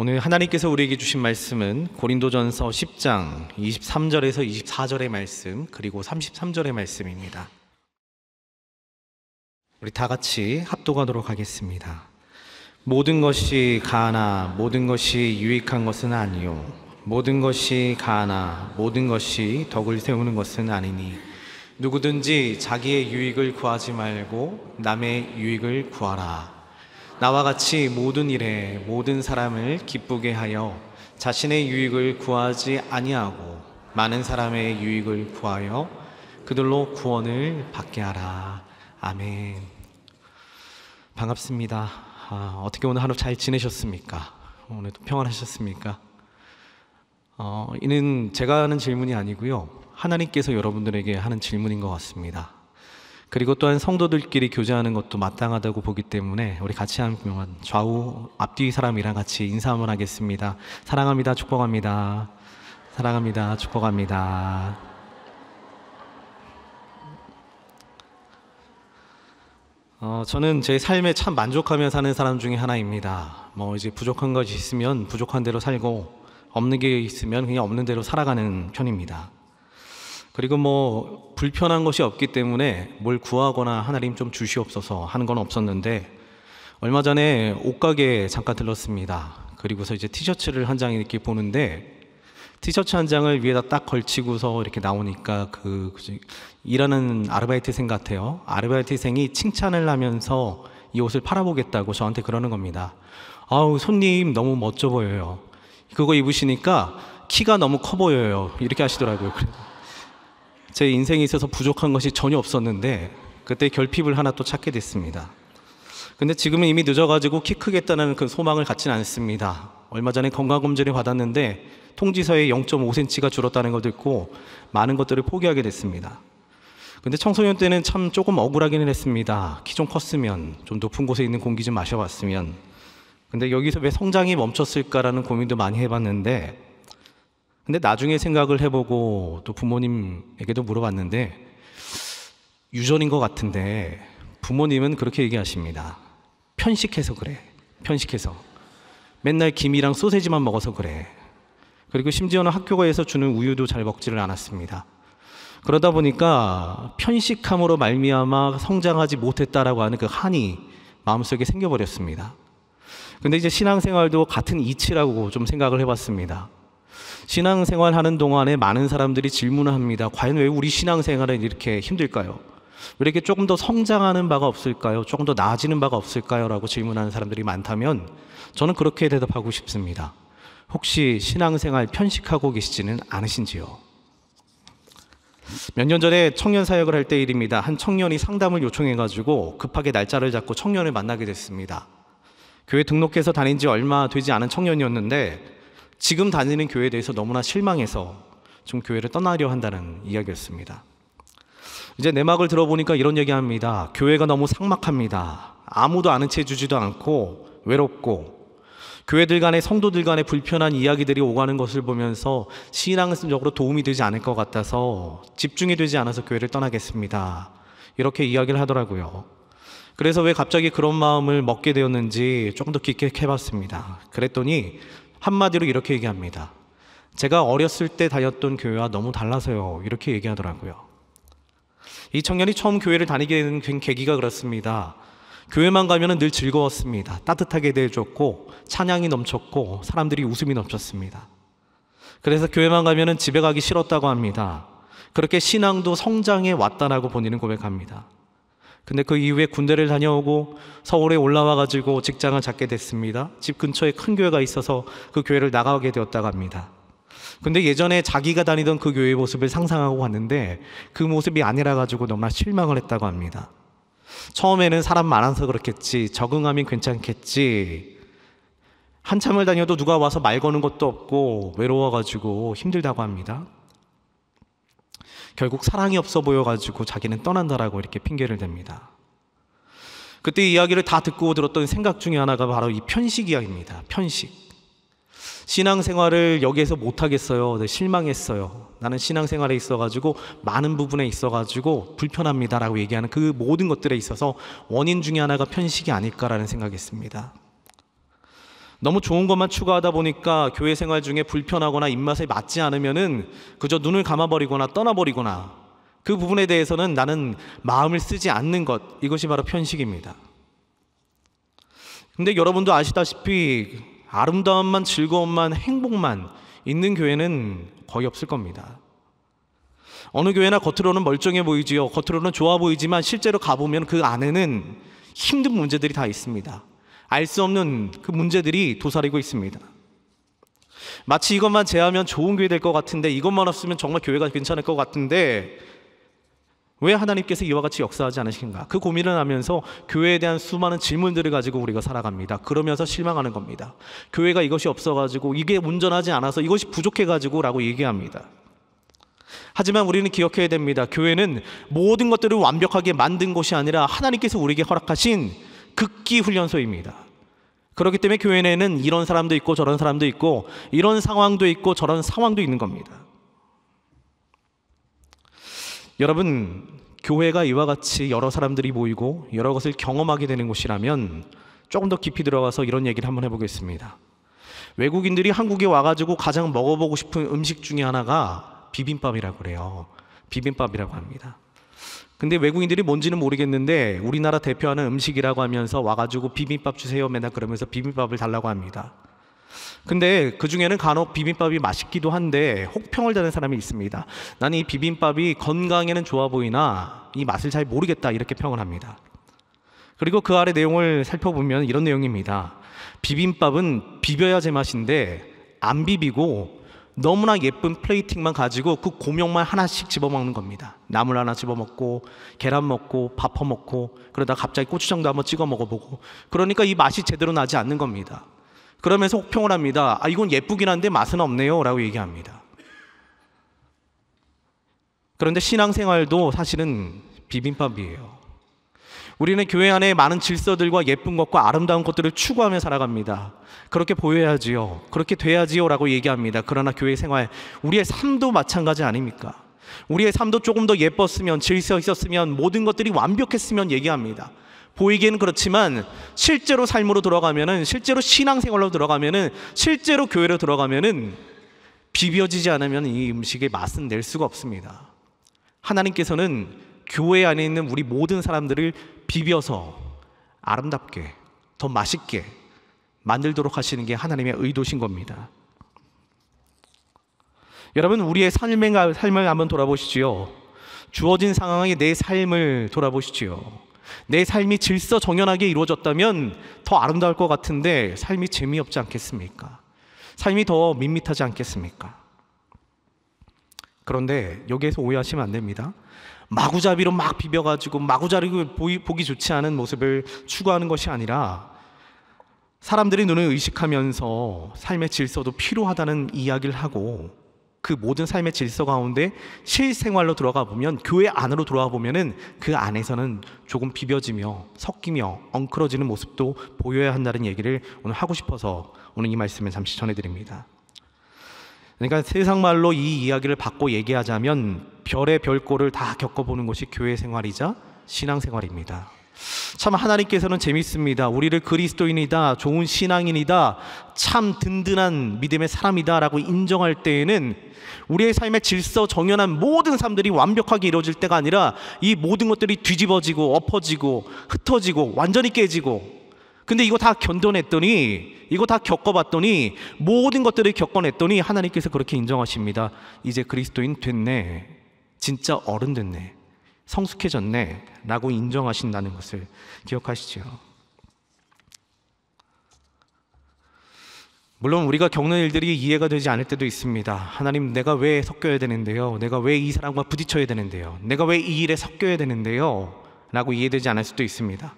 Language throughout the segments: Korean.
오늘 하나님께서 우리에게 주신 말씀은 고린도전서 10장 23절에서 24절의 말씀 그리고 33절의 말씀입니다. 우리 다 같이 합독하도록 하겠습니다. 모든 것이 가나 모든 것이 유익한 것은 아니요 모든 것이 가나 모든 것이 덕을 세우는 것은 아니니 누구든지 자기의 유익을 구하지 말고 남의 유익을 구하라. 나와 같이 모든 일에 모든 사람을 기쁘게 하여 자신의 유익을 구하지 아니하고 많은 사람의 유익을 구하여 그들로 구원을 받게 하라. 아멘. 반갑습니다. 아, 어떻게 오늘 하루 잘 지내셨습니까? 오늘도 평안하셨습니까? 어, 이는 제가 하는 질문이 아니고요. 하나님께서 여러분들에게 하는 질문인 것 같습니다. 그리고 또한 성도들끼리 교제하는 것도 마땅하다고 보기 때문에 우리 같이 한명 좌우 앞뒤 사람이랑 같이 인사 한번 하겠습니다. 사랑합니다. 축복합니다. 사랑합니다. 축복합니다. 어, 저는 제 삶에 참 만족하며 사는 사람 중에 하나입니다. 뭐 이제 부족한 것이 있으면 부족한 대로 살고 없는 게 있으면 그냥 없는 대로 살아가는 편입니다. 그리고 뭐 불편한 것이 없기 때문에 뭘 구하거나 하나님 좀 주시옵소서 하는 건 없었는데 얼마 전에 옷가게에 잠깐 들렀습니다. 그리고서 이제 티셔츠를 한 장 이렇게 보는데 티셔츠 한 장을 위에다 딱 걸치고서 이렇게 나오니까 그, 그 일하는 아르바이트생 같아요. 아르바이트생이 칭찬을 하면서 이 옷을 팔아보겠다고 저한테 그러는 겁니다. 아우 손님 너무 멋져 보여요. 그거 입으시니까 키가 너무 커 보여요. 이렇게 하시더라고요. 그래서 제 인생에 있어서 부족한 것이 전혀 없었는데 그때 결핍을 하나 또 찾게 됐습니다. 근데 지금은 이미 늦어가지고 키 크겠다는 그 소망을 갖진 않습니다. 얼마 전에 건강검진을 받았는데 통지서에 0.5cm가 줄었다는 걸 듣고 많은 것들을 포기하게 됐습니다. 근데 청소년 때는 참 조금 억울하기는 했습니다. 키 좀 컸으면, 좀 높은 곳에 있는 공기 좀 마셔봤으면. 근데 여기서 왜 성장이 멈췄을까라는 고민도 많이 해봤는데 근데 나중에 생각을 해보고 또 부모님에게도 물어봤는데 유전인 것 같은데 부모님은 그렇게 얘기하십니다. 편식해서 그래. 편식해서. 맨날 김이랑 소세지만 먹어서 그래. 그리고 심지어는 학교가에서 주는 우유도 잘 먹지를 않았습니다. 그러다 보니까 편식함으로 말미암아 성장하지 못했다라고 하는 그 한이 마음속에 생겨버렸습니다. 근데 이제 신앙생활도 같은 이치라고 좀 생각을 해봤습니다. 신앙생활 하는 동안에 많은 사람들이 질문을 합니다. 과연 왜 우리 신앙생활은 이렇게 힘들까요? 왜 이렇게 조금 더 성장하는 바가 없을까요? 조금 더 나아지는 바가 없을까요? 라고 질문하는 사람들이 많다면 저는 그렇게 대답하고 싶습니다. 혹시 신앙생활 편식하고 계시지는 않으신지요? 몇 년 전에 청년 사역을 할 때 일입니다. 한 청년이 상담을 요청해가지고 급하게 날짜를 잡고 청년을 만나게 됐습니다. 교회 등록해서 다닌 지 얼마 되지 않은 청년이었는데 지금 다니는 교회에 대해서 너무나 실망해서 좀 교회를 떠나려 한다는 이야기였습니다. 이제 내막을 들어보니까 이런 얘기합니다. 교회가 너무 삭막합니다. 아무도 아는 채 주지도 않고 외롭고 교회들 간의 성도들 간의 불편한 이야기들이 오가는 것을 보면서 신앙적으로 도움이 되지 않을 것 같아서 집중이 되지 않아서 교회를 떠나겠습니다. 이렇게 이야기를 하더라고요. 그래서 왜 갑자기 그런 마음을 먹게 되었는지 조금 더 깊게 해봤습니다. 그랬더니 한마디로 이렇게 얘기합니다. 제가 어렸을 때 다녔던 교회와 너무 달라서요. 이렇게 얘기하더라고요. 이 청년이 처음 교회를 다니게 된 계기가 그렇습니다. 교회만 가면 늘 즐거웠습니다. 따뜻하게 대해줬고, 찬양이 넘쳤고, 사람들이 웃음이 넘쳤습니다. 그래서 교회만 가면 집에 가기 싫었다고 합니다. 그렇게 신앙도 성장해 왔다라고 본인은 고백합니다. 근데 그 이후에 군대를 다녀오고 서울에 올라와 가지고 직장을 잡게 됐습니다. 집 근처에 큰 교회가 있어서 그 교회를 나가게 되었다고 합니다. 근데 예전에 자기가 다니던 그 교회 의 모습을 상상하고 왔는데 그 모습이 아니라 가지고 너무나 실망을 했다고 합니다. 처음에는 사람 많아서 그렇겠지, 적응하면 괜찮겠지. 한참을 다녀도 누가 와서 말 거는 것도 없고 외로워가지고 힘들다고 합니다. 결국 사랑이 없어 보여가지고 자기는 떠난다라고 이렇게 핑계를 댑니다. 그때 이야기를 다 듣고 들었던 생각 중에 하나가 바로 이 편식 이야기입니다. 편식. 신앙생활을 여기에서 못하겠어요. 네, 실망했어요. 나는 신앙생활에 있어가지고 많은 부분에 있어가지고 불편합니다라고 얘기하는 그 모든 것들에 있어서 원인 중에 하나가 편식이 아닐까라는 생각이있습니다 너무 좋은 것만 추구하다 보니까 교회 생활 중에 불편하거나 입맛에 맞지 않으면은 그저 눈을 감아버리거나 떠나버리거나 그 부분에 대해서는 나는 마음을 쓰지 않는 것 이것이 바로 편식입니다. 근데 여러분도 아시다시피 아름다움만 즐거움만 행복만 있는 교회는 거의 없을 겁니다. 어느 교회나 겉으로는 멀쩡해 보이지요. 겉으로는 좋아 보이지만 실제로 가보면 그 안에는 힘든 문제들이 다 있습니다. 알수 없는 그 문제들이 도사리고 있습니다. 마치 이것만 제하면 좋은 교회 될 것 같은데 이것만 없으면 정말 교회가 괜찮을 것 같은데 왜 하나님께서 이와 같이 역사하지 않으신가? 그 고민을 하면서 교회에 대한 수많은 질문들을 가지고 우리가 살아갑니다. 그러면서 실망하는 겁니다. 교회가 이것이 없어가지고 이게 온전하지 않아서 이것이 부족해가지고라고 얘기합니다. 하지만 우리는 기억해야 됩니다. 교회는 모든 것들을 완벽하게 만든 것이 아니라 하나님께서 우리에게 허락하신 극기 훈련소입니다. 그렇기 때문에 교회 내는 이런 사람도 있고 저런 사람도 있고 이런 상황도 있고 저런 상황도 있는 겁니다. 여러분, 교회가 이와 같이 여러 사람들이 모이고 여러 것을 경험하게 되는 곳이라면 조금 더 깊이 들어가서 이런 얘기를 한번 해보겠습니다. 외국인들이 한국에 와가지고 가장 먹어보고 싶은 음식 중에 하나가 비빔밥이라고 그래요. 비빔밥이라고 합니다. 근데 외국인들이 뭔지는 모르겠는데 우리나라 대표하는 음식이라고 하면서 와가지고 비빔밥 주세요 맨날 그러면서 비빔밥을 달라고 합니다. 근데 그 중에는 간혹 비빔밥이 맛있기도 한데 혹평을 다는 사람이 있습니다. 나는 이 비빔밥이 건강에는 좋아 보이나 이 맛을 잘 모르겠다 이렇게 평을 합니다. 그리고 그 아래 내용을 살펴보면 이런 내용입니다. 비빔밥은 비벼야 제맛인데 안 비비고 너무나 예쁜 플레이팅만 가지고 그 고명만 하나씩 집어먹는 겁니다. 나물 하나 집어먹고 계란 먹고 밥 퍼먹고 그러다 갑자기 고추장도 한번 찍어 먹어보고 그러니까 이 맛이 제대로 나지 않는 겁니다. 그러면서 혹평을 합니다. 아 이건 예쁘긴 한데 맛은 없네요 라고 얘기합니다. 그런데 신앙생활도 사실은 비빔밥이에요. 우리는 교회 안에 많은 질서들과 예쁜 것과 아름다운 것들을 추구하며 살아갑니다. 그렇게 보여야지요. 그렇게 돼야지요. 라고 얘기합니다. 그러나 교회 생활, 우리의 삶도 마찬가지 아닙니까? 우리의 삶도 조금 더 예뻤으면, 질서 있었으면, 모든 것들이 완벽했으면 얘기합니다. 보이기는 그렇지만 실제로 삶으로 들어가면은 실제로 신앙생활로 들어가면은 실제로 교회로 들어가면은 비벼지지 않으면 이 음식의 맛은 낼 수가 없습니다. 하나님께서는 교회 안에 있는 우리 모든 사람들을 비벼서 아름답게 더 맛있게 만들도록 하시는 게 하나님의 의도신 겁니다. 여러분 우리의 삶을, 삶을 한번 돌아보시지요. 주어진 상황에 내 삶을 돌아보시지요. 내 삶이 질서 정연하게 이루어졌다면 더 아름다울 것 같은데 삶이 재미없지 않겠습니까? 삶이 더 밋밋하지 않겠습니까? 그런데 여기에서 오해하시면 안 됩니다. 마구잡이로 막 비벼가지고 마구잡이로 보기 좋지 않은 모습을 추구하는 것이 아니라 사람들이 눈을 의식하면서 삶의 질서도 필요하다는 이야기를 하고 그 모든 삶의 질서 가운데 실생활로 들어가 보면 교회 안으로 들어가 보면은 그 안에서는 조금 비벼지며 섞이며 엉클어지는 모습도 보여야 한다는 얘기를 오늘 하고 싶어서 오늘 이 말씀을 잠시 전해드립니다. 그러니까 세상 말로 이 이야기를 받고 얘기하자면 별의 별꼴을 다 겪어보는 것이 교회 생활이자 신앙생활입니다. 참 하나님께서는 재밌습니다. 우리를 그리스도인이다, 좋은 신앙인이다, 참 든든한 믿음의 사람이다라고 인정할 때에는 우리의 삶의 질서 정연한 모든 삶들이 완벽하게 이루어질 때가 아니라 이 모든 것들이 뒤집어지고 엎어지고 흩어지고 완전히 깨지고 근데 이거 다 견뎌냈더니 이거 다 겪어봤더니 모든 것들을 겪어냈더니 하나님께서 그렇게 인정하십니다. 이제 그리스도인 됐네. 진짜 어른 됐네. 성숙해졌네. 라고 인정하신다는 것을 기억하시죠. 물론 우리가 겪는 일들이 이해가 되지 않을 때도 있습니다. 하나님, 내가 왜 섞여야 되는데요? 내가 왜 이 사람과 부딪혀야 되는데요? 내가 왜 이 일에 섞여야 되는데요? 라고 이해되지 않을 수도 있습니다.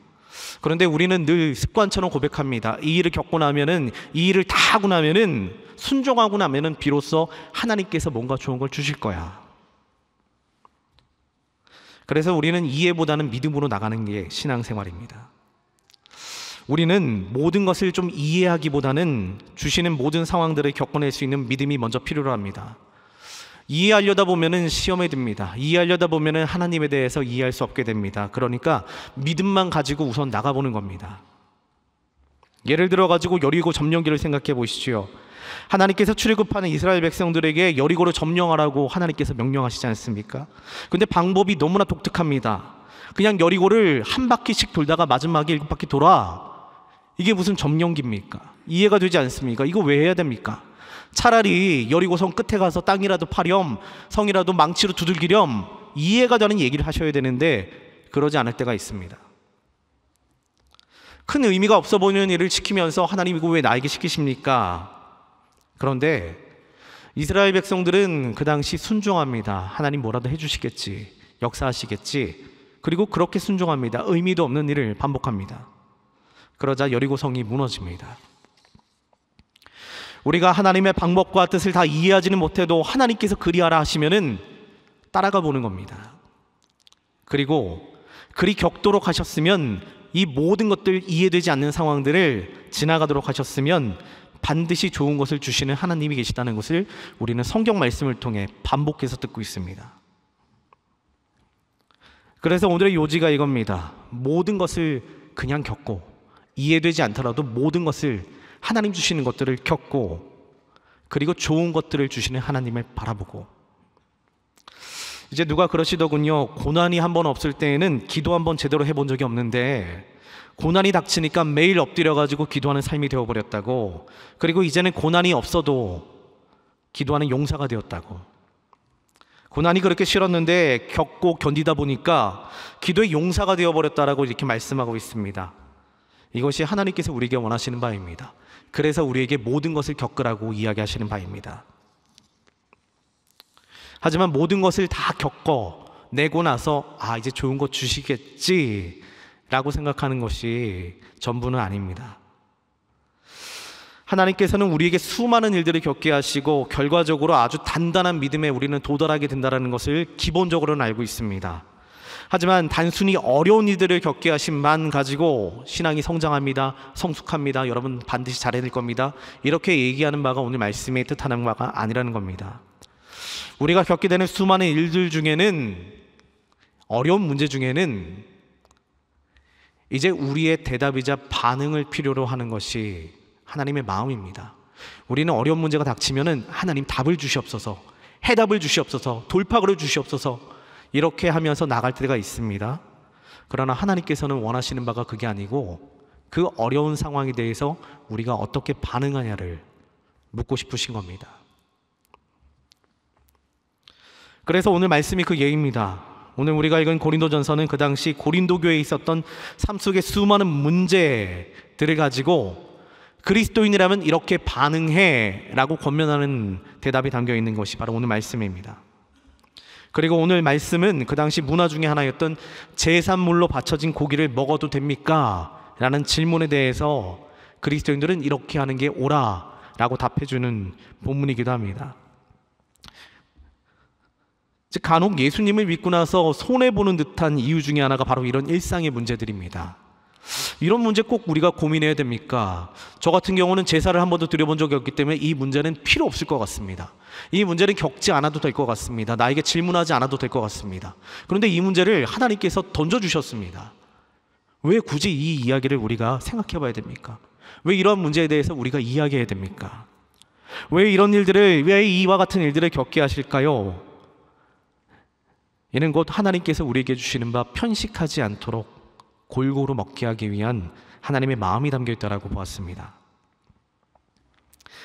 그런데 우리는 늘 습관처럼 고백합니다. 이 일을 겪고 나면은 이 일을 다 하고 나면은 순종하고 나면은 비로소 하나님께서 뭔가 좋은 걸 주실 거야. 그래서 우리는 이해보다는 믿음으로 나가는 게 신앙생활입니다. 우리는 모든 것을 좀 이해하기보다는 주시는 모든 상황들을 겪어낼 수 있는 믿음이 먼저 필요로 합니다. 이해하려다 보면은 시험에 듭니다. 이해하려다 보면은 하나님에 대해서 이해할 수 없게 됩니다. 그러니까 믿음만 가지고 우선 나가보는 겁니다. 예를 들어 가지고 여리고 점령기를 생각해 보시지 하나님께서 출애굽하는 이스라엘 백성들에게 여리고를 점령하라고 하나님께서 명령하시지 않습니까? 근데 방법이 너무나 독특합니다. 그냥 여리고를 한 바퀴씩 돌다가 마지막에 일곱 바퀴 돌아. 이게 무슨 점령기입니까? 이해가 되지 않습니까? 이거 왜 해야 됩니까? 차라리 여리고성 끝에 가서 땅이라도 파렴 성이라도 망치로 두들기렴 이해가 되는 얘기를 하셔야 되는데 그러지 않을 때가 있습니다. 큰 의미가 없어 보이는 일을 시키면서 하나님 이거 왜 나에게 시키십니까? 그런데 이스라엘 백성들은 그 당시 순종합니다. 하나님 뭐라도 해주시겠지. 역사하시겠지. 그리고 그렇게 순종합니다. 의미도 없는 일을 반복합니다. 그러자 여리고성이 무너집니다. 우리가 하나님의 방법과 뜻을 다 이해하지는 못해도 하나님께서 그리하라 하시면은 따라가 보는 겁니다. 그리고 그리 겪도록 하셨으면 이 모든 것들 이해되지 않는 상황들을 지나가도록 하셨으면 반드시 좋은 것을 주시는 하나님이 계시다는 것을 우리는 성경 말씀을 통해 반복해서 듣고 있습니다. 그래서 오늘의 요지가 이겁니다. 모든 것을 그냥 겪고 이해되지 않더라도 모든 것을 하나님 주시는 것들을 겪고 그리고 좋은 것들을 주시는 하나님을 바라보고 이제 누가 그러시더군요. 고난이 한 번 없을 때에는 기도 한 번 제대로 해본 적이 없는데 고난이 닥치니까 매일 엎드려 가지고 기도하는 삶이 되어 버렸다고. 그리고 이제는 고난이 없어도 기도하는 용사가 되었다고. 고난이 그렇게 싫었는데 겪고 견디다 보니까 기도의 용사가 되어 버렸다라고 이렇게 말씀하고 있습니다. 이것이 하나님께서 우리에게 원하시는 바입니다. 그래서 우리에게 모든 것을 겪으라고 이야기하시는 바입니다. 하지만 모든 것을 다 겪어 내고 나서 아, 이제 좋은 것 주시겠지 라고 생각하는 것이 전부는 아닙니다. 하나님께서는 우리에게 수많은 일들을 겪게 하시고 결과적으로 아주 단단한 믿음에 우리는 도달하게 된다는 것을 기본적으로는 알고 있습니다. 하지만 단순히 어려운 일들을 겪게 하신만 가지고 신앙이 성장합니다. 성숙합니다. 여러분 반드시 잘해낼 겁니다. 이렇게 얘기하는 바가 오늘 말씀에 뜻하는 바가 아니라는 겁니다. 우리가 겪게 되는 수많은 일들 중에는 어려운 문제 중에는 이제 우리의 대답이자 반응을 필요로 하는 것이 하나님의 마음입니다. 우리는 어려운 문제가 닥치면은 하나님 답을 주시옵소서, 해답을 주시옵소서, 돌파구를 주시옵소서, 이렇게 하면서 나갈 때가 있습니다. 그러나 하나님께서는 원하시는 바가 그게 아니고 그 어려운 상황에 대해서 우리가 어떻게 반응하냐를 묻고 싶으신 겁니다. 그래서 오늘 말씀이 그 예입니다. 오늘 우리가 읽은 고린도전서는 그 당시 고린도 교회에 있었던 삶 속의 수많은 문제들을 가지고 그리스도인이라면 이렇게 반응해라고 권면하는 대답이 담겨 있는 것이 바로 오늘 말씀입니다. 그리고 오늘 말씀은 그 당시 문화 중의 하나였던 제산물로 바쳐진 고기를 먹어도 됩니까? 라는 질문에 대해서 그리스도인들은 이렇게 하는 게 오라 라고 답해주는 본문이기도 합니다. 즉 간혹 예수님을 믿고 나서 손해보는 듯한 이유 중의 하나가 바로 이런 일상의 문제들입니다. 이런 문제 꼭 우리가 고민해야 됩니까? 저 같은 경우는 제사를 한 번도 드려본 적이 없기 때문에 이 문제는 필요 없을 것 같습니다. 이 문제는 겪지 않아도 될 것 같습니다. 나에게 질문하지 않아도 될 것 같습니다. 그런데 이 문제를 하나님께서 던져주셨습니다. 왜 굳이 이 이야기를 우리가 생각해 봐야 됩니까? 왜 이런 문제에 대해서 우리가 이야기해야 됩니까? 왜 이런 일들을, 왜 이와 같은 일들을 겪게 하실까요? 이는 곧 하나님께서 우리에게 주시는 바 편식하지 않도록 골고루 먹게 하기 위한 하나님의 마음이 담겨 있다라고 보았습니다.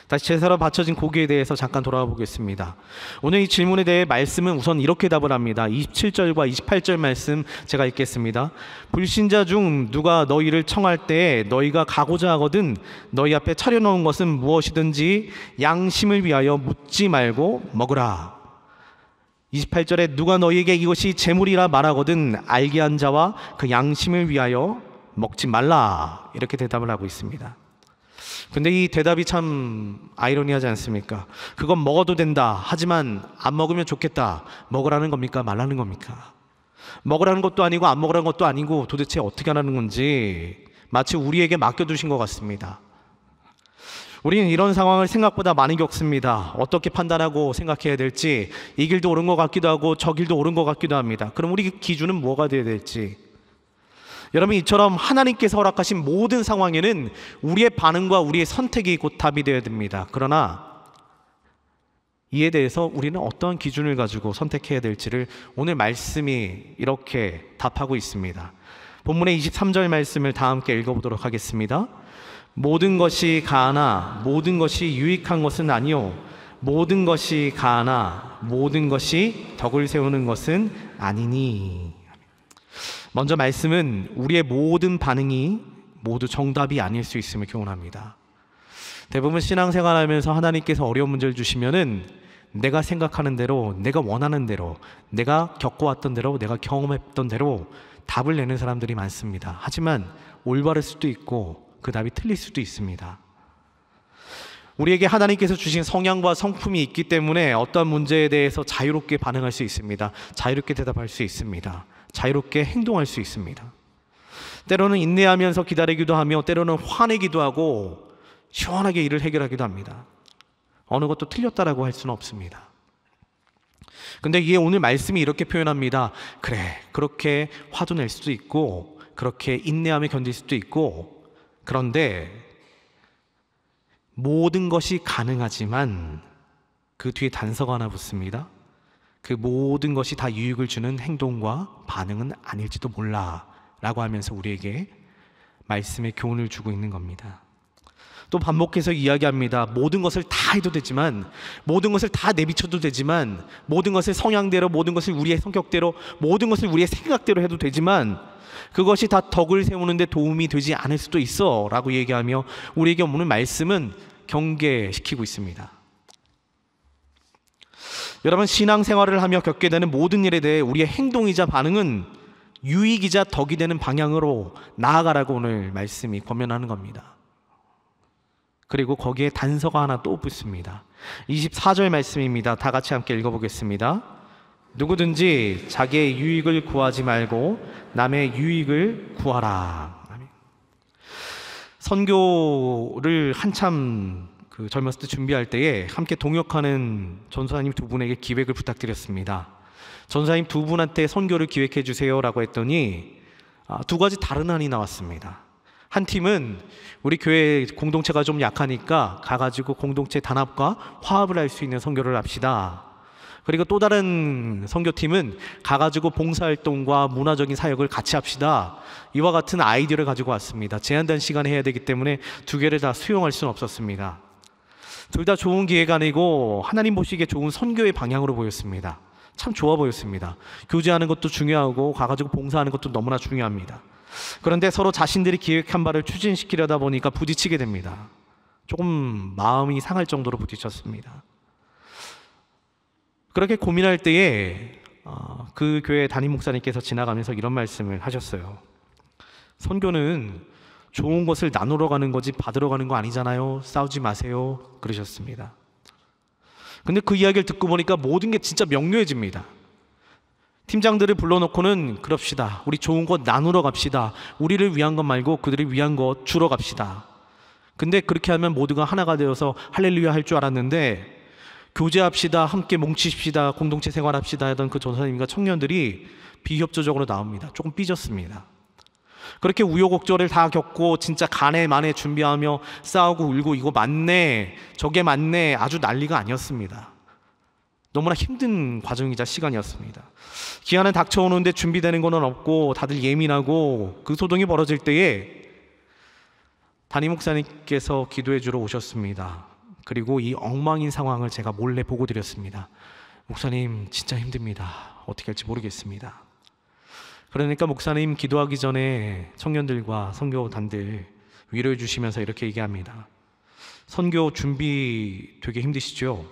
다시 제사로 바쳐진 고기에 대해서 잠깐 돌아가 보겠습니다. 오늘 이 질문에 대해 말씀은 우선 이렇게 답을 합니다. 27절과 28절 말씀 제가 읽겠습니다. 불신자 중 누가 너희를 청할 때에 너희가 가고자 하거든 너희 앞에 차려놓은 것은 무엇이든지 양심을 위하여 묻지 말고 먹으라. 28절에 누가 너희에게 이것이 재물이라 말하거든 알게 한 자와 그 양심을 위하여 먹지 말라 이렇게 대답을 하고 있습니다. 근데 이 대답이 참 아이러니하지 않습니까? 그건 먹어도 된다. 하지만 안 먹으면 좋겠다. 먹으라는 겁니까? 말라는 겁니까? 먹으라는 것도 아니고 안 먹으라는 것도 아니고 도대체 어떻게 하라는 건지 마치 우리에게 맡겨두신 것 같습니다. 우리는 이런 상황을 생각보다 많이 겪습니다. 어떻게 판단하고 생각해야 될지 이 길도 옳은 것 같기도 하고 저 길도 옳은 것 같기도 합니다. 그럼 우리 기준은 뭐가 돼야 될지? 여러분 이처럼 하나님께서 허락하신 모든 상황에는 우리의 반응과 우리의 선택이 곧 답이 되어야 됩니다. 그러나 이에 대해서 우리는 어떠한 기준을 가지고 선택해야 될지를 오늘 말씀이 이렇게 답하고 있습니다. 본문의 23절 말씀을 다 함께 읽어보도록 하겠습니다. 모든 것이 가나 모든 것이 유익한 것은 아니요 모든 것이 가나 모든 것이 덕을 세우는 것은 아니니 먼저 말씀은 우리의 모든 반응이 모두 정답이 아닐 수 있음을 교훈합니다. 대부분 신앙생활하면서 하나님께서 어려운 문제를 주시면은 내가 생각하는 대로, 내가 원하는 대로, 내가 겪어왔던 대로, 내가 경험했던 대로 답을 내는 사람들이 많습니다. 하지만 올바를 수도 있고 그 답이 틀릴 수도 있습니다. 우리에게 하나님께서 주신 성향과 성품이 있기 때문에 어떤 문제에 대해서 자유롭게 반응할 수 있습니다. 자유롭게 대답할 수 있습니다. 자유롭게 행동할 수 있습니다. 때로는 인내하면서 기다리기도 하며 때로는 화내기도 하고 시원하게 일을 해결하기도 합니다. 어느 것도 틀렸다라고 할 수는 없습니다. 근데 이게 오늘 말씀이 이렇게 표현합니다. 그래, 그렇게 화도 낼 수도 있고, 그렇게 인내함에 견딜 수도 있고, 그런데 모든 것이 가능하지만 그 뒤에 단서가 하나 붙습니다. 그 모든 것이 다 유익을 주는 행동과 반응은 아닐지도 몰라 라고 하면서 우리에게 말씀의 교훈을 주고 있는 겁니다. 또 반복해서 이야기합니다. 모든 것을 다 해도 되지만, 모든 것을 다 내비쳐도 되지만, 모든 것을 성향대로, 모든 것을 우리의 성격대로, 모든 것을 우리의 생각대로 해도 되지만, 그것이 다 덕을 세우는데 도움이 되지 않을 수도 있어. 라고 얘기하며 우리에게 오늘 말씀은 경계시키고 있습니다. 여러분, 신앙생활을 하며 겪게 되는 모든 일에 대해 우리의 행동이자 반응은 유익이자 덕이 되는 방향으로 나아가라고 오늘 말씀이 권면하는 겁니다. 그리고 거기에 단서가 하나 또 붙습니다. 24절 말씀입니다. 다 같이 함께 읽어보겠습니다. 누구든지 자기의 유익을 구하지 말고 남의 유익을 구하라. 선교를 한참 그 젊었을 때 준비할 때에 함께 동역하는 전사님 두 분에게 기획을 부탁드렸습니다. 전사님 두 분한테 선교를 기획해 주세요라고 했더니 아, 두 가지 다른 안이 나왔습니다. 한 팀은 우리 교회 공동체가 좀 약하니까 가가지고 공동체 단합과 화합을 할 수 있는 선교를 합시다. 그리고 또 다른 선교팀은 가가지고 봉사활동과 문화적인 사역을 같이 합시다. 이와 같은 아이디어를 가지고 왔습니다. 제한된 시간에 해야 되기 때문에 두 개를 다 수용할 수는 없었습니다. 둘 다 좋은 기회가 아니고 하나님 보시기에 좋은 선교의 방향으로 보였습니다. 참 좋아 보였습니다. 교제하는 것도 중요하고 가가지고 봉사하는 것도 너무나 중요합니다. 그런데 서로 자신들이 기획한 바를 추진시키려다 보니까 부딪히게 됩니다. 조금 마음이 상할 정도로 부딪혔습니다. 그렇게 고민할 때에 어, 그 교회 담임 목사님께서 지나가면서 이런 말씀을 하셨어요. 선교는 좋은 것을 나누러 가는 거지 받으러 가는 거 아니잖아요. 싸우지 마세요. 그러셨습니다. 근데 그 이야기를 듣고 보니까 모든 게 진짜 명료해집니다. 팀장들을 불러놓고는 그럽시다. 우리 좋은 것 나누러 갑시다. 우리를 위한 것 말고 그들을 위한 것 주러 갑시다. 근데 그렇게 하면 모두가 하나가 되어서 할렐루야 할 줄 알았는데 교제합시다. 함께 뭉치십시다. 공동체 생활합시다. 하던 그 전사님과 청년들이 비협조적으로 나옵니다. 조금 삐졌습니다. 그렇게 우여곡절을 다 겪고 진짜 간에 만에 준비하며 싸우고 울고 이거 맞네. 저게 맞네. 아주 난리가 아니었습니다. 너무나 힘든 과정이자 시간이었습니다. 기한은 닥쳐오는데 준비되는 것 없고 다들 예민하고 그 소동이 벌어질 때에 담임 목사님께서 기도해 주러 오셨습니다. 그리고 이 엉망인 상황을 제가 몰래 보고 드렸습니다. 목사님 진짜 힘듭니다. 어떻게 할지 모르겠습니다. 그러니까 목사님 기도하기 전에 청년들과 선교단들 위로해 주시면서 이렇게 얘기합니다. 선교 준비 되게 힘드시죠?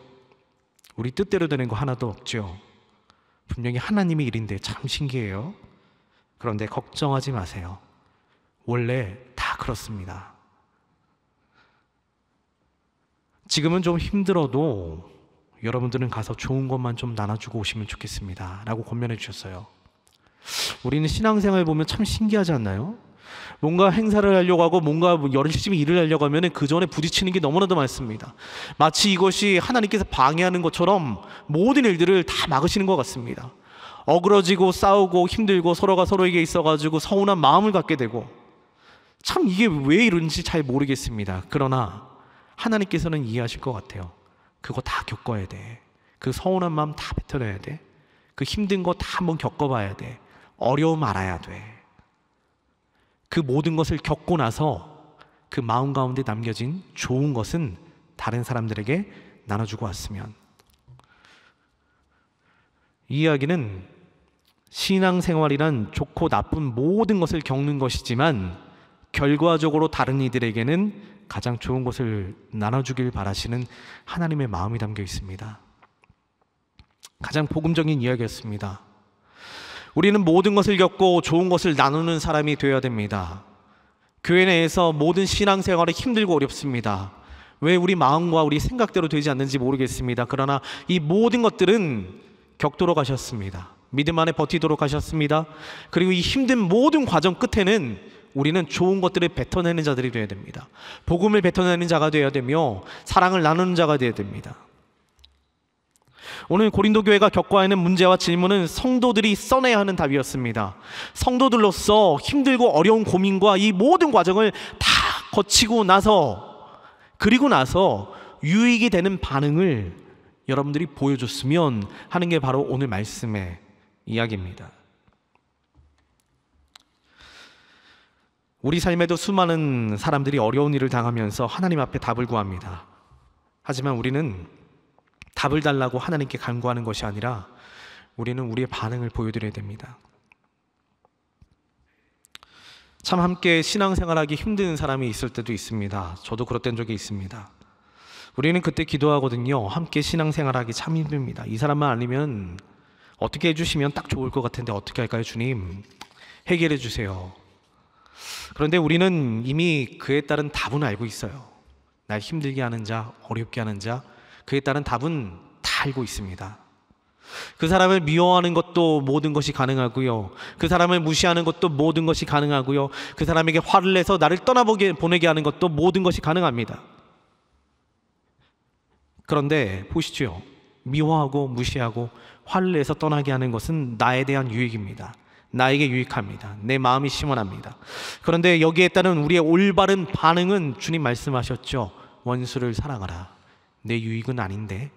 우리 뜻대로 되는 거 하나도 없죠. 분명히 하나님의 일인데 참 신기해요. 그런데 걱정하지 마세요. 원래 다 그렇습니다. 지금은 좀 힘들어도 여러분들은 가서 좋은 것만 좀 나눠주고 오시면 좋겠습니다. 라고 권면해 주셨어요. 우리는 신앙생활 보면 참 신기하지 않나요? 뭔가 행사를 하려고 하고 뭔가 열심히 일을 하려고 하면 그 전에 부딪히는 게 너무나도 많습니다. 마치 이것이 하나님께서 방해하는 것처럼 모든 일들을 다 막으시는 것 같습니다. 어그러지고 싸우고 힘들고 서로가 서로에게 있어가지고 서운한 마음을 갖게 되고 참 이게 왜 이런지 잘 모르겠습니다. 그러나 하나님께서는 이해하실 것 같아요. 그거 다 겪어야 돼. 그 서운한 마음 다 뱉어내야 돼. 그 힘든 거 다 한번 겪어봐야 돼. 어려움 알아야 돼. 그 모든 것을 겪고 나서 그 마음 가운데 남겨진 좋은 것은 다른 사람들에게 나눠주고 왔으면 이 이야기는 신앙생활이란 좋고 나쁜 모든 것을 겪는 것이지만 결과적으로 다른 이들에게는 가장 좋은 것을 나눠주길 바라시는 하나님의 마음이 담겨 있습니다. 가장 복음적인 이야기였습니다. 우리는 모든 것을 겪고 좋은 것을 나누는 사람이 되어야 됩니다. 교회 내에서 모든 신앙생활이 힘들고 어렵습니다. 왜 우리 마음과 우리 생각대로 되지 않는지 모르겠습니다. 그러나 이 모든 것들은 겪도록 하셨습니다. 믿음 안에 버티도록 하셨습니다. 그리고 이 힘든 모든 과정 끝에는 우리는 좋은 것들을 뱉어내는 자들이 되어야 됩니다. 복음을 뱉어내는 자가 되어야 되며 사랑을 나누는 자가 되어야 됩니다. 오늘 고린도 교회가 겪어야하는 문제와 질문은 성도들이 써내야 하는 답이었습니다. 성도들로서 힘들고 어려운 고민과 이 모든 과정을 다 거치고 나서 그리고 나서 유익이 되는 반응을 여러분들이 보여줬으면 하는 게 바로 오늘 말씀의 이야기입니다. 우리 삶에도 수많은 사람들이 어려운 일을 당하면서 하나님 앞에 답을 구합니다. 하지만 우리는 답을 달라고 하나님께 간구하는 것이 아니라 우리는 우리의 반응을 보여드려야 됩니다. 참 함께 신앙생활하기 힘든 사람이 있을 때도 있습니다. 저도 그렇던 적이 있습니다. 우리는 그때 기도하거든요. 함께 신앙생활하기 참 힘듭니다. 이 사람만 아니면 어떻게 해주시면 딱 좋을 것 같은데 어떻게 할까요, 주님? 해결해 주세요. 그런데 우리는 이미 그에 따른 답은 알고 있어요. 날 힘들게 하는 자, 어렵게 하는 자, 그에 따른 답은 다 알고 있습니다. 그 사람을 미워하는 것도 모든 것이 가능하고요. 그 사람을 무시하는 것도 모든 것이 가능하고요. 그 사람에게 화를 내서 나를 떠나보게 보내게 하는 것도 모든 것이 가능합니다. 그런데 보시죠. 미워하고 무시하고 화를 내서 떠나게 하는 것은 나에 대한 유익입니다. 나에게 유익합니다. 내 마음이 심원합니다. 그런데 여기에 따른 우리의 올바른 반응은 주님 말씀하셨죠. 원수를 사랑하라. 내 유익은 아닌데,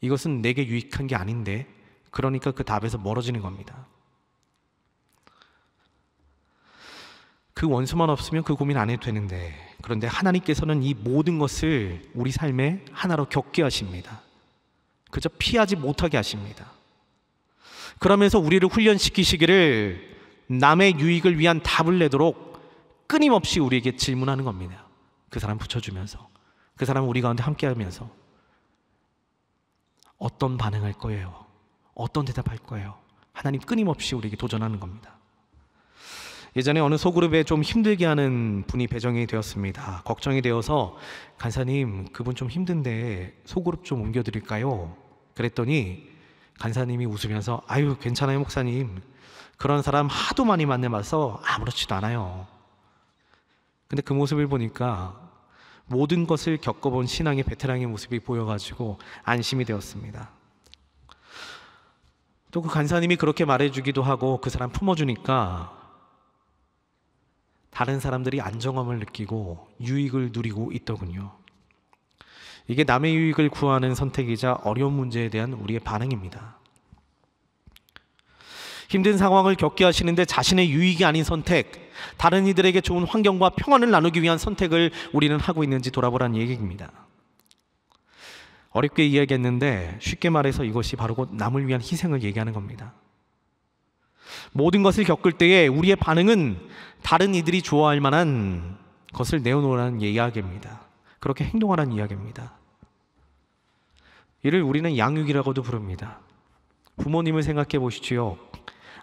이것은 내게 유익한 게 아닌데, 그러니까 그 답에서 멀어지는 겁니다. 그 원수만 없으면 그 고민 안 해도 되는데, 그런데 하나님께서는 이 모든 것을 우리 삶에 하나로 겪게 하십니다. 그저 피하지 못하게 하십니다. 그러면서 우리를 훈련시키시기를 남의 유익을 위한 답을 내도록 끊임없이 우리에게 질문하는 겁니다. 그 사람 붙여주면서. 그 사람은 우리 가운데 함께 하면서 어떤 반응할 거예요? 어떤 대답할 거예요? 하나님 끊임없이 우리에게 도전하는 겁니다. 예전에 어느 소그룹에 좀 힘들게 하는 분이 배정이 되었습니다. 걱정이 되어서 간사님, 그분 좀 힘든데 소그룹 좀 옮겨드릴까요? 그랬더니 간사님이 웃으면서 아유, 괜찮아요, 목사님. 그런 사람 하도 많이 만나봐서 아무렇지도 않아요. 근데 그 모습을 보니까 모든 것을 겪어본 신앙의 베테랑의 모습이 보여가지고 안심이 되었습니다. 또 그 간사님이 그렇게 말해주기도 하고 그 사람 품어주니까 다른 사람들이 안정함을 느끼고 유익을 누리고 있더군요. 이게 남의 유익을 구하는 선택이자 어려운 문제에 대한 우리의 반응입니다. 힘든 상황을 겪게 하시는데 자신의 유익이 아닌 선택, 다른 이들에게 좋은 환경과 평안을 나누기 위한 선택을 우리는 하고 있는지 돌아보라는 얘기입니다. 어렵게 이야기했는데 쉽게 말해서 이것이 바로 곧 남을 위한 희생을 얘기하는 겁니다. 모든 것을 겪을 때에 우리의 반응은 다른 이들이 좋아할 만한 것을 내어놓으라는 이야기입니다. 그렇게 행동하라는 이야기입니다. 이를 우리는 양육이라고도 부릅니다. 부모님을 생각해 보시지요.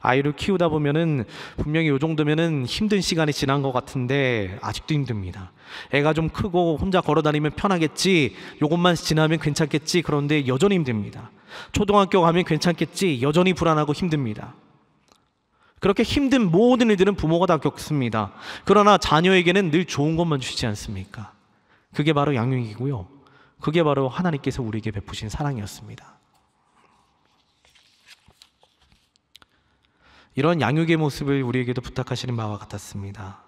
아이를 키우다 보면은 분명히 요 정도면은 힘든 시간이 지난 것 같은데 아직도 힘듭니다. 애가 좀 크고 혼자 걸어 다니면 편하겠지. 요것만 지나면 괜찮겠지. 그런데 여전히 힘듭니다. 초등학교 가면 괜찮겠지. 여전히 불안하고 힘듭니다. 그렇게 힘든 모든 일들은 부모가 다 겪습니다. 그러나 자녀에게는 늘 좋은 것만 주지 않습니까? 그게 바로 양육이고요. 그게 바로 하나님께서 우리에게 베푸신 사랑이었습니다. 이런 양육의 모습을 우리에게도 부탁하시는 바와 같았습니다.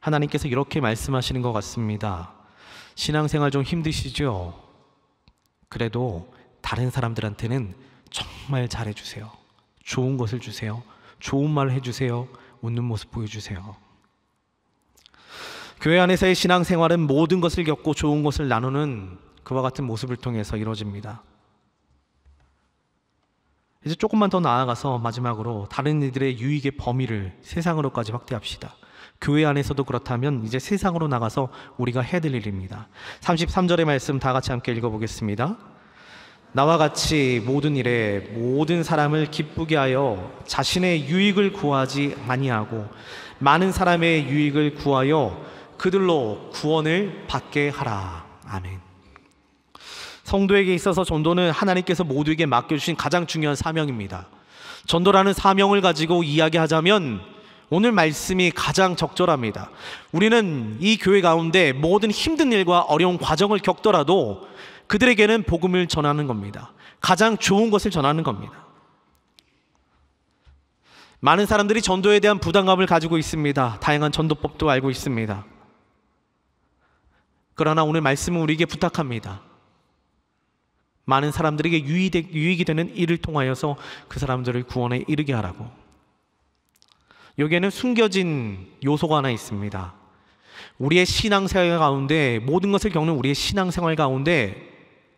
하나님께서 이렇게 말씀하시는 것 같습니다. 신앙생활 좀 힘드시죠? 그래도 다른 사람들한테는 정말 잘해주세요. 좋은 것을 주세요. 좋은 말을 해주세요. 웃는 모습 보여주세요. 교회 안에서의 신앙생활은 모든 것을 겪고 좋은 것을 나누는 그와 같은 모습을 통해서 이루어집니다. 이제 조금만 더 나아가서 마지막으로 다른 이들의 유익의 범위를 세상으로까지 확대합시다. 교회 안에서도 그렇다면 이제 세상으로 나가서 우리가 해야 될 일입니다. 33절의 말씀 다 같이 함께 읽어보겠습니다. 나와 같이 모든 일에 모든 사람을 기쁘게 하여 자신의 유익을 구하지 아니하고 많은 사람의 유익을 구하여 그들로 구원을 받게 하라. 아멘. 성도에게 있어서 전도는 하나님께서 모두에게 맡겨주신 가장 중요한 사명입니다. 전도라는 사명을 가지고 이야기하자면 오늘 말씀이 가장 적절합니다. 우리는 이 교회 가운데 모든 힘든 일과 어려운 과정을 겪더라도 그들에게는 복음을 전하는 겁니다. 가장 좋은 것을 전하는 겁니다. 많은 사람들이 전도에 대한 부담감을 가지고 있습니다. 다양한 전도법도 알고 있습니다. 그러나 오늘 말씀은 우리에게 부탁합니다. 많은 사람들에게 유익이 되는 일을 통하여서 그 사람들을 구원에 이르게 하라고. 여기에는 숨겨진 요소가 하나 있습니다. 우리의 신앙생활 가운데 모든 것을 겪는 우리의 신앙생활 가운데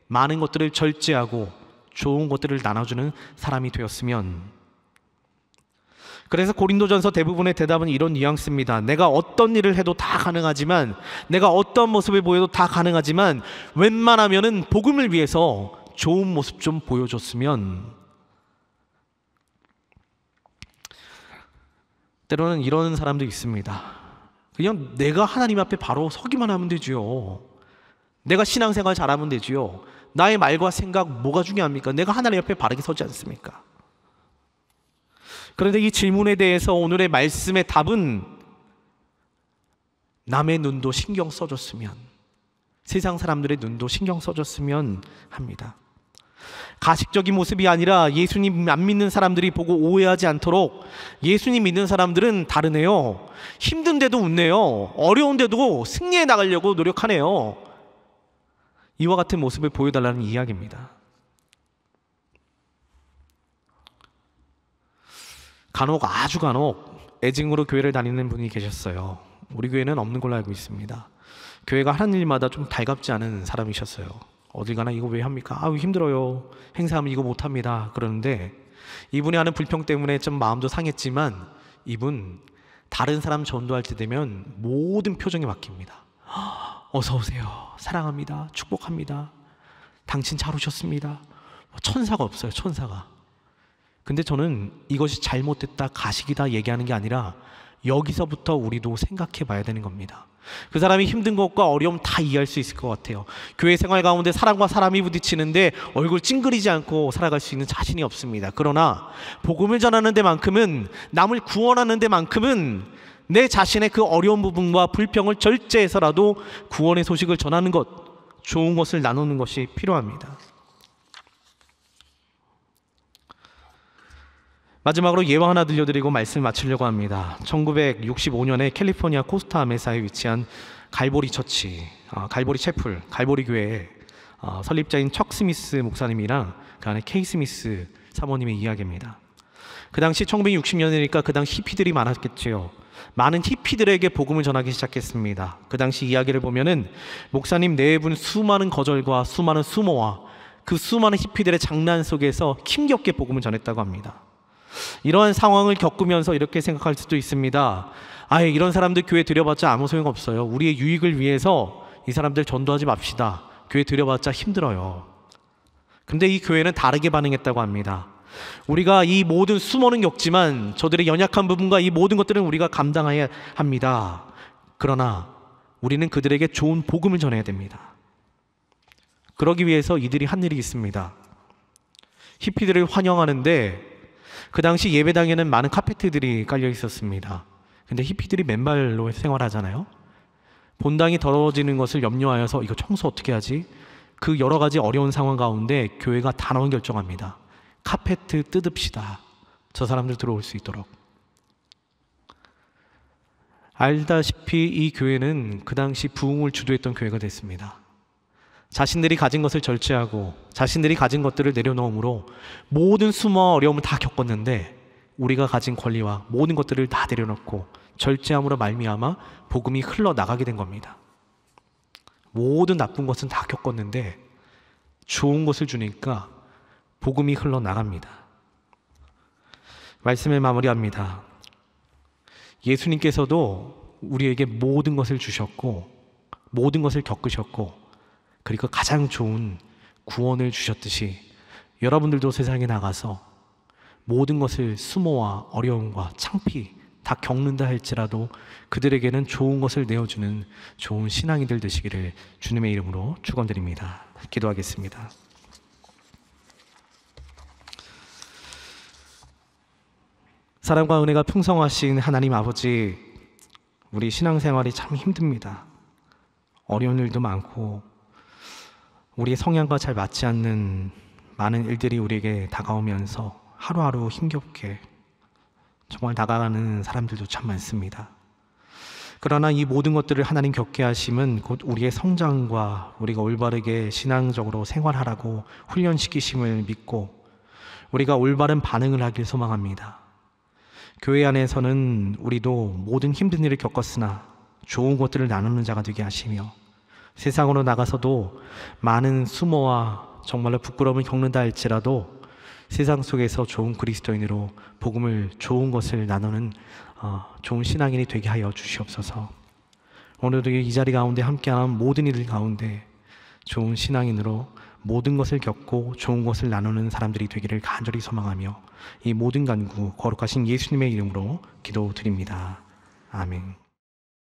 많은 것들을 절제하고 좋은 것들을 나눠주는 사람이 되었으면 그래서 고린도전서 대부분의 대답은 이런 뉘앙스입니다. 내가 어떤 일을 해도 다 가능하지만 내가 어떤 모습을 보여도 다 가능하지만 웬만하면은 복음을 위해서 좋은 모습 좀 보여줬으면 때로는 이런 사람도 있습니다. 그냥 내가 하나님 앞에 바로 서기만 하면 되지요. 내가 신앙생활 잘하면 되지요. 나의 말과 생각 뭐가 중요합니까? 내가 하나님 앞에 바르게 서지 않습니까? 그런데 이 질문에 대해서 오늘의 말씀의 답은 남의 눈도 신경 써줬으면 세상 사람들의 눈도 신경 써줬으면 합니다. 가식적인 모습이 아니라 예수님 안 믿는 사람들이 보고 오해하지 않도록 예수님 믿는 사람들은 다르네요. 힘든데도 웃네요. 어려운데도 승리해 나가려고 노력하네요. 이와 같은 모습을 보여달라는 이야기입니다. 간혹 아주 간혹 애증으로 교회를 다니는 분이 계셨어요. 우리 교회는 없는 걸로 알고 있습니다. 교회가 하는 일마다 좀 달갑지 않은 사람이셨어요. 어딜 가나 이거 왜 합니까? 아, 힘들어요. 행사하면 이거 못 합니다. 그러는데 이분이 하는 불평 때문에 좀 마음도 상했지만 이분 다른 사람 전도할 때 되면 모든 표정이 바뀝니다. 어서 오세요. 사랑합니다. 축복합니다. 당신 잘 오셨습니다. 뭐 천사가 없어요. 천사가. 근데 저는 이것이 잘못됐다, 가식이다 얘기하는 게 아니라 여기서부터 우리도 생각해 봐야 되는 겁니다. 그 사람이 힘든 것과 어려움 다 이해할 수 있을 것 같아요. 교회 생활 가운데 사람과 사람이 부딪히는데 얼굴 찡그리지 않고 살아갈 수 있는 자신이 없습니다. 그러나 복음을 전하는 데만큼은 남을 구원하는 데만큼은 내 자신의 그 어려운 부분과 불평을 절제해서라도 구원의 소식을 전하는 것, 좋은 것을 나누는 것이 필요합니다. 마지막으로 예화 하나 들려드리고 말씀 마치려고 합니다. 1965년에 캘리포니아 코스타 아메사에 위치한 갈보리 처치, 아, 갈보리 채플, 갈보리 교회의 아, 설립자인 척 스미스 목사님이랑 그 안에 케이 스미스 사모님의 이야기입니다. 그 당시 1960년이니까 그 당시 히피들이 많았겠지요. 많은 히피들에게 복음을 전하기 시작했습니다. 그 당시 이야기를 보면은 목사님 내분 네 수많은 거절과 수많은 수모와 그 수많은 히피들의 장난 속에서 힘겹게 복음을 전했다고 합니다. 이러한 상황을 겪으면서 이렇게 생각할 수도 있습니다. 아예 이런 사람들 교회 들여봤자 아무 소용 없어요. 우리의 유익을 위해서 이 사람들 전도하지 맙시다. 교회 들여봤자 힘들어요. 근데 이 교회는 다르게 반응했다고 합니다. 우리가 이 모든 수모는 겪지만 저들의 연약한 부분과 이 모든 것들은 우리가 감당해야 합니다. 그러나 우리는 그들에게 좋은 복음을 전해야 됩니다. 그러기 위해서 이들이 한 일이 있습니다. 히피들을 환영하는데 그 당시 예배당에는 많은 카페트들이 깔려 있었습니다. 근데 히피들이 맨발로 생활하잖아요. 본당이 더러워지는 것을 염려하여서 이거 청소 어떻게 하지? 그 여러 가지 어려운 상황 가운데 교회가 단언 결정합니다. 카페트 뜯읍시다. 저 사람들 들어올 수 있도록. 알다시피 이 교회는 그 당시 부흥을 주도했던 교회가 됐습니다. 자신들이 가진 것을 절제하고 자신들이 가진 것들을 내려놓음으로 모든 숨어 어려움을 다 겪었는데 우리가 가진 권리와 모든 것들을 다 내려놓고 절제함으로 말미암아 복음이 흘러나가게 된 겁니다. 모든 나쁜 것은 다 겪었는데 좋은 것을 주니까 복음이 흘러나갑니다. 말씀을 마무리합니다. 예수님께서도 우리에게 모든 것을 주셨고 모든 것을 겪으셨고 그리고 가장 좋은 구원을 주셨듯이 여러분들도 세상에 나가서 모든 것을 수모와 어려움과 창피 다 겪는다 할지라도 그들에게는 좋은 것을 내어주는 좋은 신앙이들 되시기를 주님의 이름으로 축원드립니다. 기도하겠습니다. 사랑과 은혜가 풍성하신 하나님 아버지, 우리 신앙생활이 참 힘듭니다. 어려운 일도 많고 우리의 성향과 잘 맞지 않는 많은 일들이 우리에게 다가오면서 하루하루 힘겹게 정말 다가가는 사람들도 참 많습니다. 그러나 이 모든 것들을 하나님 겪게 하심은 곧 우리의 성장과 우리가 올바르게 신앙적으로 생활하라고 훈련시키심을 믿고 우리가 올바른 반응을 하길 소망합니다. 교회 안에서는 우리도 모든 힘든 일을 겪었으나 좋은 것들을 나누는 자가 되게 하시며 세상으로 나가서도 많은 수모와 정말로 부끄러움을 겪는다 할지라도 세상 속에서 좋은 그리스도인으로 복음을 좋은 것을 나누는 어, 좋은 신앙인이 되게 하여 주시옵소서. 오늘도 이 자리 가운데 함께하는 모든 이들 가운데 좋은 신앙인으로 모든 것을 겪고 좋은 것을 나누는 사람들이 되기를 간절히 소망하며 이 모든 간구 거룩하신 예수님의 이름으로 기도드립니다. 아멘.